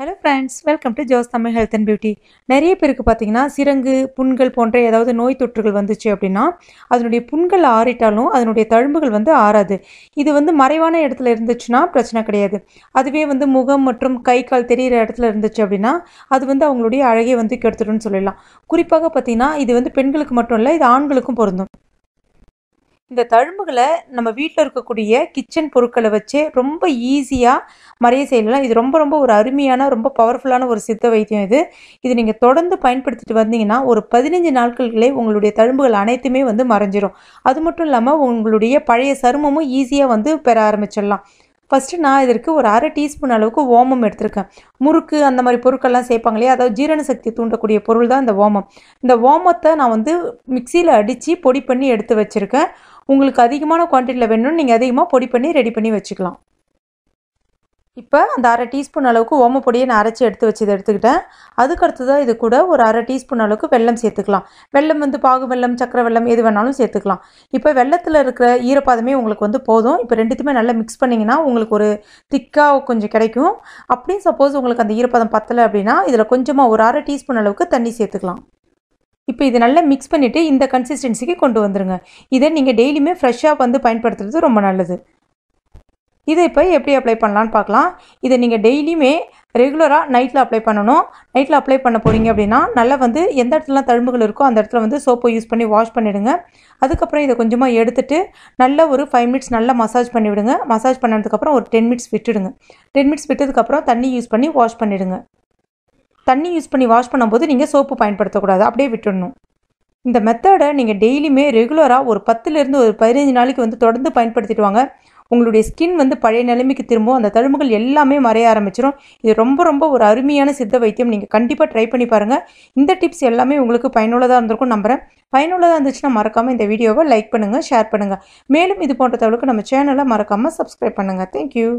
hello friends welcome to Jo's Tamil health and beauty நிறைய பேருக்கு பார்த்தீங்கன்னா சிறங்கு புண்கள் போன்ற ஏதாவது நோய் தொற்றுகள் வந்துச்சு அப்படின்னா அதனுடைய புண்கள் ஆறிட்டாலும் அதனுடைய தழும்புகள் வந்து ஆறாது இது வந்து மறைவான இடத்துல இருந்துச்சுன்னா பிரச்சனை கிடையாது அதுவே வந்து முகம் மற்றும் கை கால் தெரிகிற இடத்துல இருந்துச்சு அப்படின்னா அது வந்து அவங்களுடைய அழகை வந்து கெடுத்துடும் சொல்லிடலாம் குறிப்பாக பார்த்தீங்கன்னா இது வந்து பெண்களுக்கு மட்டும் இல்லை இது ஆண்களுக்கும் பொருந்தும் இந்த தழும்புகளை நம்ம வீட்டில் இருக்கக்கூடிய கிச்சன் பொருட்களை வச்சு ரொம்ப ஈஸியாக மறைய செய்யலாம் இது ரொம்ப ரொம்ப ஒரு அருமையான ரொம்ப பவர்ஃபுல்லான ஒரு சித்த வைத்தியம் இது இது நீங்கள் தொடர்ந்து பயன்படுத்திட்டு வந்தீங்கன்னா ஒரு பதினஞ்சு நாட்களிலே உங்களுடைய தழும்புகள் அனைத்துமே வந்து மறைஞ்சிரும் அது மட்டும் இல்லாமல் உங்களுடைய பழைய சருமமும் ஈஸியாக வந்து பெற ஆரம்பிச்சிடலாம் ஃபஸ்ட்டு நான் இதற்கு ஒரு அரை டீஸ்பூன் அளவுக்கு ஓமம் எடுத்திருக்கேன் முறுக்கு அந்த மாதிரி பொருட்கள்லாம் சேர்ப்பாங்க இல்லையா அதாவது ஜீரண சக்தி தூண்டக்கூடிய பொருள் தான் இந்த ஓமம் இந்த ஓமத்தை நான் வந்து மிக்சியில் அடித்து பொடி பண்ணி எடுத்து வச்சுருக்கேன் உங்களுக்கு அதிகமான குவான்டிட்டியில் வேணும்னு நீங்கள் அதிகமாக பொடி பண்ணி ரெடி பண்ணி வச்சுக்கலாம் இப்போ அந்த அரை டீஸ்பூன் அளவுக்கு ஓமப்பொடியை நான் அரைச்சி எடுத்து வச்சு இதை எடுத்துக்கிட்டேன் அதுக்கடுத்து தான் இது கூட ஒரு அரை டீஸ்பூன் அளவுக்கு வெள்ளம் சேர்த்துக்கலாம் வெள்ளம் வந்து பாகு வெள்ளம் சக்கரை வெள்ளம் எது வேணாலும் சேர்த்துக்கலாம் இப்போ வெள்ளத்தில் இருக்கிற ஈரப்பாதமே உங்களுக்கு வந்து போதும் இப்போ ரெண்டுத்துமே நல்லா மிக்ஸ் பண்ணிங்கன்னா உங்களுக்கு ஒரு திக்காக கொஞ்சம் கிடைக்கும் அப்படியும் சப்போஸ் உங்களுக்கு அந்த ஈரப்பதம் பத்தலை அப்படின்னா இதில் கொஞ்சமாக ஒரு அரை டீஸ்பூன் அளவுக்கு தண்ணி சேர்த்துக்கலாம் இப்போ இது நல்லா மிக்ஸ் பண்ணிவிட்டு இந்த கன்சிஸ்டன்சிக்கு கொண்டு வந்துடுங்க இதை நீங்கள் டெய்லியுமே ஃப்ரெஷ்ஷாக வந்து பயன்படுத்துறது ரொம்ப நல்லது இதை இப்போ எப்படி அப்ளை பண்ணலான்னு பார்க்கலாம் இதை நீங்கள் டெய்லியுமே ரெகுலராக நைட்டில் அப்ளை பண்ணணும் நைட்டில் அப்ளை பண்ண போகிறீங்க அப்படின்னா நல்லா வந்து எந்த இடத்துலலாம் தழும்புகள் இருக்கோ அந்த இடத்துல வந்து சோப்பை யூஸ் பண்ணி வாஷ் பண்ணிவிடுங்க அதுக்கப்புறம் இதை கொஞ்சமாக எடுத்துட்டு நல்ல ஒரு ஃபைவ் மினிட்ஸ் நல்லா மசாஜ் பண்ணிவிடுங்க மசாஜ் பண்ணதுக்கப்புறம் ஒரு டென் மினிட்ஸ் விட்டுடுங்க டென் மினிட்ஸ் விட்டதுக்கப்புறம் தண்ணி யூஸ் பண்ணி வாஷ் பண்ணிவிடுங்க தண்ணி யூஸ் பண்ணி வாஷ் பண்ணும்போது நீங்கள் சோப்பு பயன்படுத்தக்கூடாது அப்படியே விட்டுடணும் இந்த மெத்தடை நீங்கள் டெய்லியுமே ரெகுலராக ஒரு பத்துலேருந்து ஒரு பதினஞ்சு நாளைக்கு வந்து தொடர்ந்து பயன்படுத்திட்டு வாங்க உங்களுடைய ஸ்கின் வந்து பழைய நிலைமைக்கு திரும்பும் அந்த தழும்புகள் எல்லாமே மறைய ஆரம்பிச்சிடும் இது ரொம்ப ரொம்ப ஒரு அருமையான சித்த வைத்தியம் நீங்கள் கண்டிப்பாக ட்ரை பண்ணி பாருங்கள் இந்த டிப்ஸ் எல்லாமே உங்களுக்கு பயனுள்ளதாக இருந்திருக்கும் நம்புகிறேன் பயனுள்ளதாக இருந்துச்சுன்னா மறக்காமல் இந்த வீடியோவை லைக் பண்ணுங்கள் ஷேர் பண்ணுங்கள் மேலும் இது போன்ற தகவலுக்கு நம்ம சேனலை மறக்காமல் சப்ஸ்கிரைப் பண்ணுங்கள் தேங்க்யூ